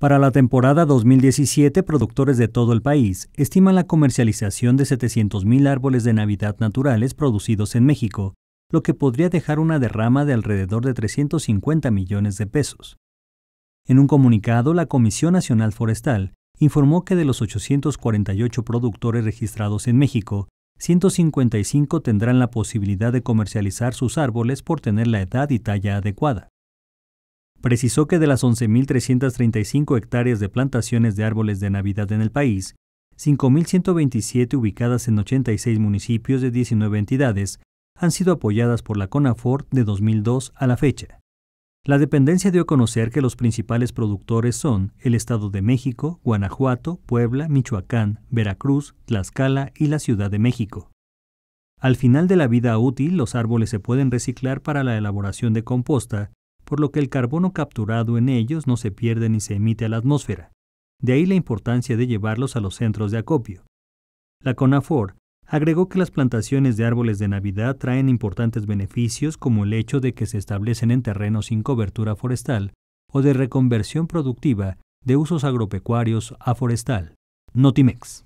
Para la temporada 2017, productores de todo el país estiman la comercialización de 700.000 árboles de Navidad naturales producidos en México, lo que podría dejar una derrama de alrededor de 350 millones de pesos. En un comunicado, la Comisión Nacional Forestal informó que de los 848 productores registrados en México, 155 tendrán la posibilidad de comercializar sus árboles por tener la edad y talla adecuada precisó que de las 11.335 hectáreas de plantaciones de árboles de Navidad en el país, 5.127 ubicadas en 86 municipios de 19 entidades han sido apoyadas por la CONAFOR de 2002 a la fecha. La dependencia dio a conocer que los principales productores son el Estado de México, Guanajuato, Puebla, Michoacán, Veracruz, Tlaxcala y la Ciudad de México. Al final de la vida útil, los árboles se pueden reciclar para la elaboración de composta por lo que el carbono capturado en ellos no se pierde ni se emite a la atmósfera. De ahí la importancia de llevarlos a los centros de acopio. La CONAFOR agregó que las plantaciones de árboles de Navidad traen importantes beneficios como el hecho de que se establecen en terrenos sin cobertura forestal o de reconversión productiva de usos agropecuarios a forestal. Notimex.